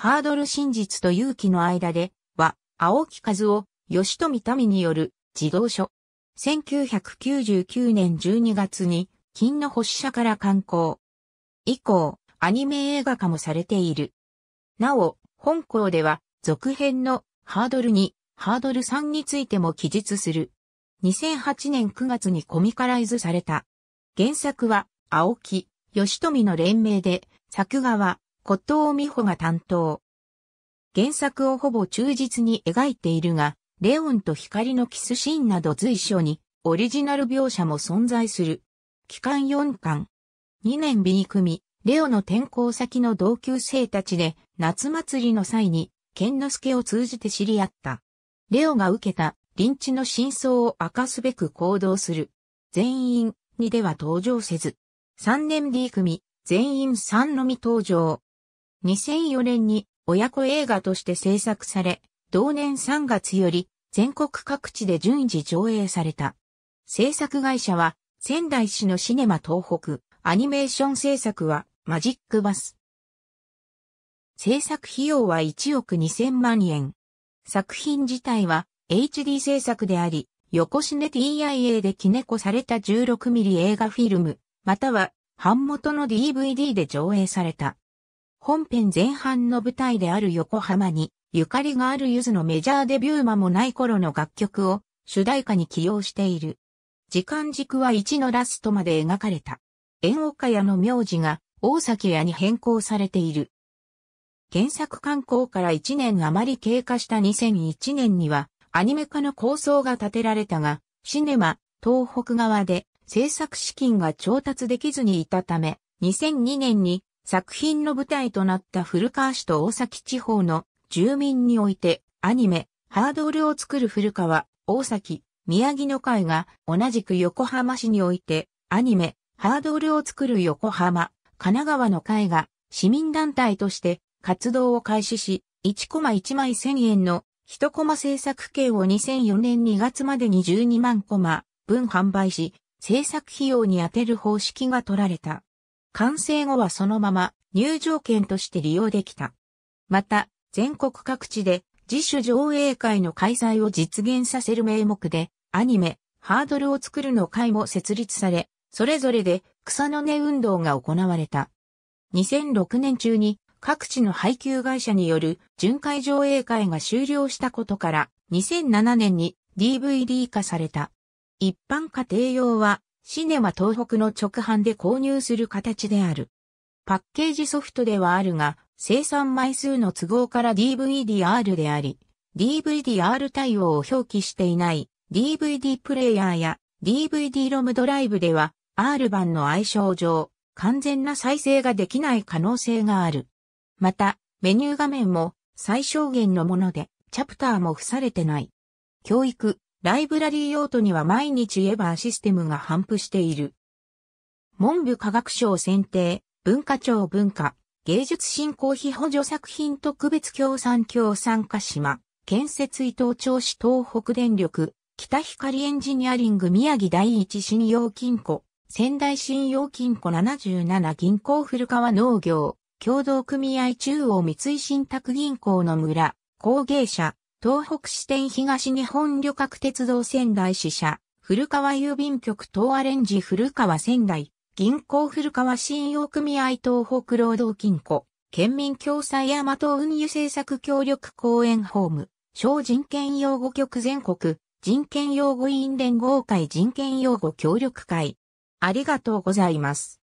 ハードル真実と勇気の間で、は、青木和夫、吉富民による、児童書。1999年12月に、金の星社から刊行。以降、アニメ映画化もされている。なお、本校では、続編の、ハードル2、ハードル3についても記述する。2008年9月にコミカライズされた。原作は、青木、吉富の連名で、作画は、骨藤美穂が担当。原作をほぼ忠実に描いているが、レオンと光のキスシーンなど随所にオリジナル描写も存在する。期間4巻。2年 B 組、レオの転校先の同級生たちで夏祭りの際に、健之助を通じて知り合った。レオが受けた臨地の真相を明かすべく行動する。全員にでは登場せず。3年 D 組、全員3のみ登場。2004年に親子映画として制作され、同年3月より全国各地で順次上映された。制作会社は仙台市のシネマ東北、アニメーション制作はマジックバス。制作費用は1億2000万円。作品自体は HD 制作であり、横シネ TIA で記ネコされた1 6ミリ映画フィルム、または版元の DVD で上映された。本編前半の舞台である横浜に、ゆかりがあるゆずのメジャーデビュー間もない頃の楽曲を主題歌に起用している。時間軸は1のラストまで描かれた。縁岡屋の名字が大崎屋に変更されている。原作刊行から1年余り経過した2001年にはアニメ化の構想が立てられたが、シネマ、東北側で制作資金が調達できずにいたため、2002年に作品の舞台となった古川市と大崎地方の住民において、アニメ、ハードルを作る古川、大崎、宮城の会が同じく横浜市において、アニメ、ハードルを作る横浜、神奈川の会が市民団体として活動を開始し、1コマ1枚1000円の1コマ制作権を2004年2月までに12万コマ分販売し、制作費用に充てる方式が取られた。完成後はそのまま入場券として利用できた。また、全国各地で自主上映会の開催を実現させる名目で、アニメ、ハードルを作るの会も設立され、それぞれで草の根運動が行われた。2006年中に各地の配給会社による巡回上映会が終了したことから、2007年に DVD 化された。一般家庭用はシネマ東北の直販で購入する形である。パッケージソフトではあるが、生産枚数の都合から DVD-R であり、DVD-R 対応を表記していない DVD プレイヤーや DVD ロムドライブでは R 版の相性上、完全な再生ができない可能性がある。また、メニュー画面も最小限のもので、チャプターも付されてない。教育、ライブラリー用途には毎日エヴァーシステムが反布している。文部科学省選定、文化庁文化、芸術振興費補助作品特別協賛協賛化島、建設伊藤町市東北電力、北光エンジニアリング宮城第一信用金庫、仙台信用金庫77銀行古川農業、共同組合中央三井信託銀行の村、工芸者、東北支店東日本旅客鉄道仙台支社、古川郵便局東アレンジ古川仙台、銀行古川信用組合東北労働金庫、県民共済大和運輸政策協力公園ホーム、小人権擁護局全国、人権擁護委員連合会人権擁護協力会。ありがとうございます。